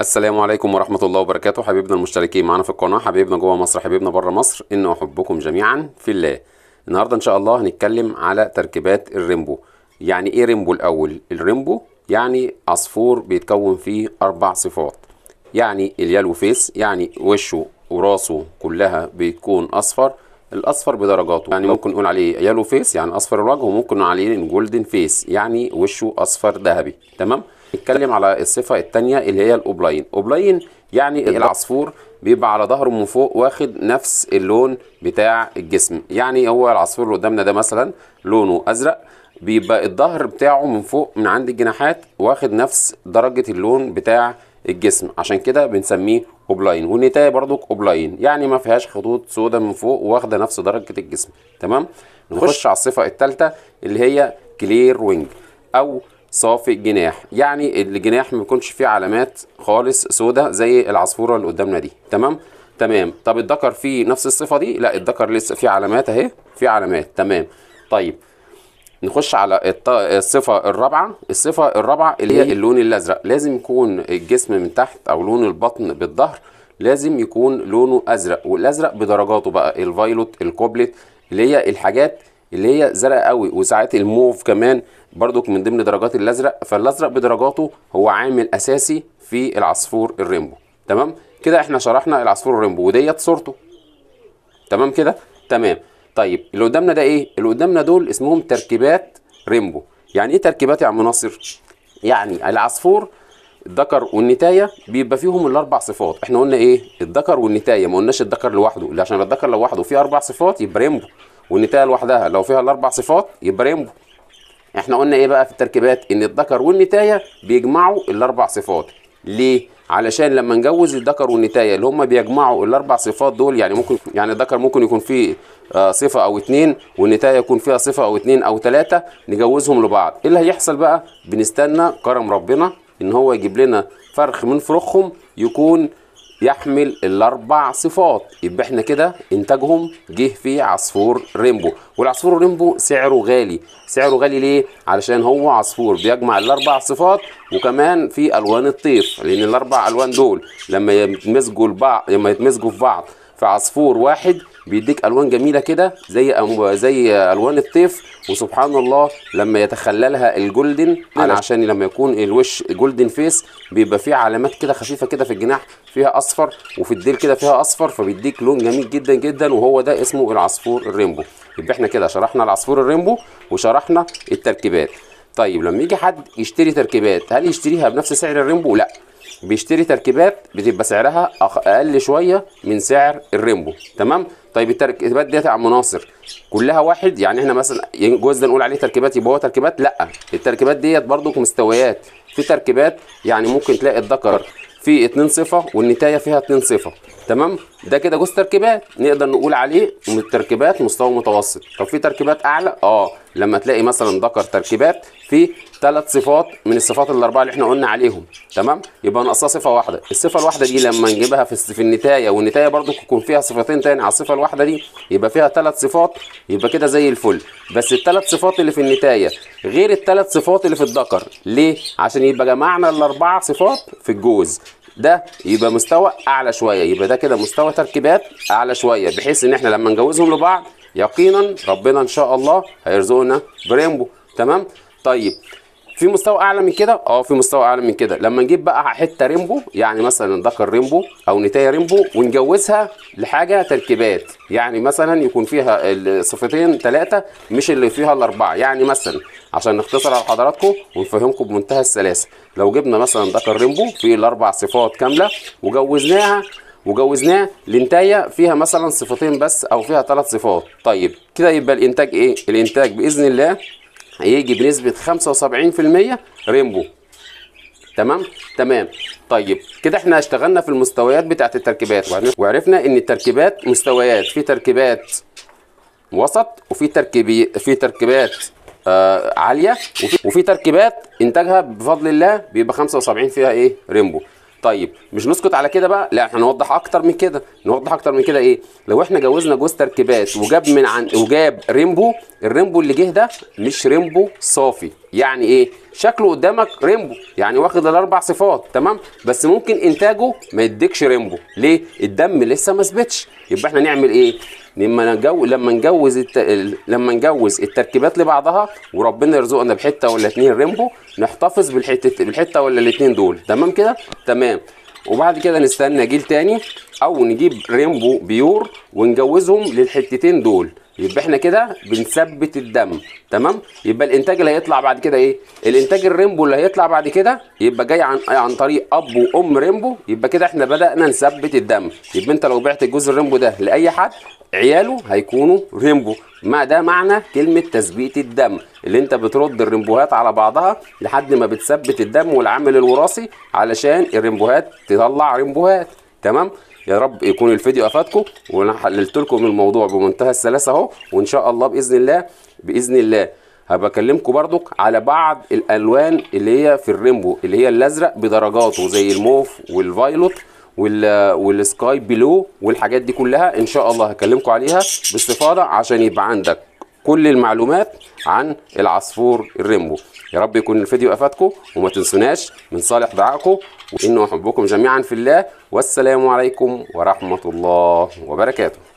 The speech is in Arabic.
السلام عليكم ورحمة الله وبركاته حبيبنا المشتركين معانا في القناة حبيبنا جوه مصر حبيبنا بره مصر إن أحبكم جميعا في الله النهاردة إن شاء الله هنتكلم على تركيبات الريمبو يعني إيه ريمبو الأول الريمبو يعني عصفور بيتكون فيه أربع صفات يعني اليالو فيس يعني وشه وراسه كلها بتكون أصفر الاصفر بدرجاته يعني ممكن نقول عليه يالو فيس يعني اصفر الوجه وممكن نقول عليه جولدن فيس يعني وشه اصفر ذهبي تمام نتكلم على الصفه الثانيه اللي هي الاوبلاين اوبلاين يعني العصفور بيبقى على ظهره من فوق واخد نفس اللون بتاع الجسم يعني هو العصفور اللي قدامنا ده مثلا لونه ازرق بيبقى الظهر بتاعه من فوق من عند الجناحات واخد نفس درجه اللون بتاع الجسم عشان كده بنسميه اوبلاين والنتايه برضو اوبلاين يعني ما فيهاش خطوط سوداء من فوق واخده نفس درجه الجسم تمام نخش على الصفه الثالثه اللي هي كلير وينج او صافي الجناح يعني الجناح ما يكونش فيه علامات خالص سودة زي العصفوره اللي قدامنا دي تمام تمام طب الذكر فيه نفس الصفه دي لا الذكر لسه فيه علامات اهي فيه علامات تمام طيب نخش على الصفه الرابعه الصفه الرابعه اللي هي إيه؟ اللون الازرق لازم يكون الجسم من تحت او لون البطن بالظهر لازم يكون لونه ازرق والازرق بدرجاته بقى الفايلوت الكوبلت اللي هي الحاجات اللي هي زرقاء قوي وساعات الموف كمان برضك من ضمن درجات الازرق فالازرق بدرجاته هو عامل اساسي في العصفور الريمبو تمام كده احنا شرحنا العصفور الريمبو وديت صورته تمام كده تمام طيب اللي قدامنا ده ايه اللي قدامنا دول اسمهم تركيبات ريمبو يعني ايه تركيبات يا عم ناصر يعني العصفور الذكر والنتايه بيبقى فيهم الاربع صفات احنا قلنا ايه الذكر والنتايه ما قلناش الذكر لوحده عشان الذكر لوحده فيه اربع صفات يبقى ريمبو والنتايه لوحدها لو فيها الاربع صفات يبقى ريمبو احنا قلنا ايه بقى في التركيبات ان الذكر والنتايه بيجمعوا الاربع صفات ليه علشان لما نجوز الذكر والنتايه اللي هم بيجمعوا الاربع صفات دول يعني ممكن يعني الذكر ممكن يكون فيه آه، صفه او اتنين والنتايه يكون فيها صفه او اتنين او تلاتة نجوزهم لبعض ايه اللي هيحصل بقى بنستنى كرم ربنا ان هو يجيب لنا فرخ من فروخهم يكون يحمل الاربع صفات يبقى احنا كده انتاجهم جه في عصفور ريمبو والعصفور ريمبو سعره غالي سعره غالي ليه علشان هو عصفور بيجمع الاربع صفات وكمان في الوان الطيف لان الاربع الوان دول لما يتمزجوا لبعض لما يتمزجوا في بعض في عصفور واحد بيديك الوان جميله كده زي زي الوان الطيف وسبحان الله لما يتخللها الجولدن انا يعني نعم. عشان لما يكون الوش جولدن فيس بيبقى فيه علامات كده خفيفه كده في الجناح فيها اصفر وفي الديل كده فيها اصفر فبيديك لون جميل جدا جدا وهو ده اسمه العصفور الريمبو يبقى احنا كده شرحنا العصفور الريمبو وشرحنا التركيبات طيب لما يجي حد يشتري تركيبات هل يشتريها بنفس سعر الريمبو لا بيشتري تركيبات بتبقى سعرها اقل شويه من سعر الريمبو تمام طيب التركيبات ديت يا عم ناصر كلها واحد يعني احنا مثلا جوز نقول عليه تركيبات يبقى هو تركيبات لا التركيبات ديت برضو مستويات في تركيبات يعني ممكن تلاقي الذكر فيه اتنين صفه والنتايه فيها اتنين صفه تمام ده كده جزء تركيبات نقدر نقول عليه من التركيبات مستوى متوسط طب في تركيبات اعلى اه لما تلاقي مثلا ذكر تركيبات في ثلاث صفات من الصفات الاربعه اللي احنا قلنا عليهم تمام يبقى ناقصها صفه واحده الصفه الواحده دي لما نجيبها في في النتايه والنتايه برضو يكون فيها صفتين تاني على الصفه الواحده دي يبقى فيها ثلاث صفات يبقى كده زي الفل بس الثلاث صفات اللي في النتايه غير الثلاث صفات اللي في الذكر ليه عشان يبقى جمعنا الاربع صفات في الجوز ده يبقى مستوى اعلى شويه يبقى ده كده مستوى تركيبات اعلى شويه بحيث ان احنا لما نجوزهم لبعض يقينا ربنا ان شاء الله هيرزقنا بريمبو تمام طيب في مستوى اعلى من كده اه في مستوى اعلى من كده لما نجيب بقى حته ريمبو يعني مثلا ذكر ريمبو او نتايه ريمبو ونجوزها لحاجه تركيبات يعني مثلا يكون فيها الصفتين ثلاثه مش اللي فيها الاربعه يعني مثلا عشان نختصر على حضراتكم ونفهمكم بمنتهى السلاسه لو جبنا مثلا ذكر ريمبو فيه الاربع صفات كامله وجوزناها وجوزناه لنتايه فيها مثلا صفتين بس او فيها ثلاث صفات طيب كده يبقى الانتاج ايه الانتاج باذن الله هيجي بنسبة 75% ريمبو تمام تمام طيب كده احنا اشتغلنا في المستويات بتاعة التركيبات وعرفنا ان التركيبات مستويات في تركيبات وسط وفي تركيبي في تركيبات آه عاليه وفي, وفي تركيبات انتاجها بفضل الله بيبقى 75 فيها ايه ريمبو طيب مش نسكت على كده بقى لا احنا نوضح اكتر من كده نوضح اكتر من كده ايه لو احنا جوزنا جوز تركيبات وجاب من عن وجاب ريمبو الريمبو اللي جه ده مش ريمبو صافي يعني ايه شكله قدامك ريمبو يعني واخد الاربع صفات تمام بس ممكن انتاجه ما يديكش ريمبو ليه الدم لسه ما ثبتش يبقى احنا نعمل ايه لما نجو لما نجوز الت... لما نجوز التركيبات لبعضها وربنا يرزقنا بحته ولا اتنين ريمبو نحتفظ بالحته بالحته ولا الاتنين دول تمام كده تمام وبعد كده نستنى جيل تاني او نجيب ريمبو بيور ونجوزهم للحتتين دول يبقى احنا كده بنثبت الدم تمام يبقى الانتاج اللي هيطلع بعد كده ايه الانتاج الريمبو اللي هيطلع بعد كده يبقى جاي عن عن طريق اب وام ريمبو يبقى كده احنا بدانا نثبت الدم يبقى انت لو بعت الجزء الريمبو ده لاي حد عياله هيكونوا ريمبو ما ده معنى كلمة تثبيت الدم اللي انت بترد الريمبوهات على بعضها لحد ما بتثبت الدم والعامل الوراثي علشان الريمبوهات تطلع ريمبوهات تمام يا رب يكون الفيديو افادكم وانا حللت لكم الموضوع بمنتهى السلاسه اهو وان شاء الله باذن الله باذن الله هبكلمكم برضك على بعض الالوان اللي هي في الريمبو اللي هي الازرق بدرجاته زي الموف والفايلوت والسكاي بلو والحاجات دي كلها ان شاء الله هكلمكم عليها باستفاضه عشان يبقى عندك كل المعلومات عن العصفور الريمبو يا رب يكون الفيديو افادكم وما تنسوناش من صالح دعائكم وانه احبكم جميعا في الله والسلام عليكم ورحمه الله وبركاته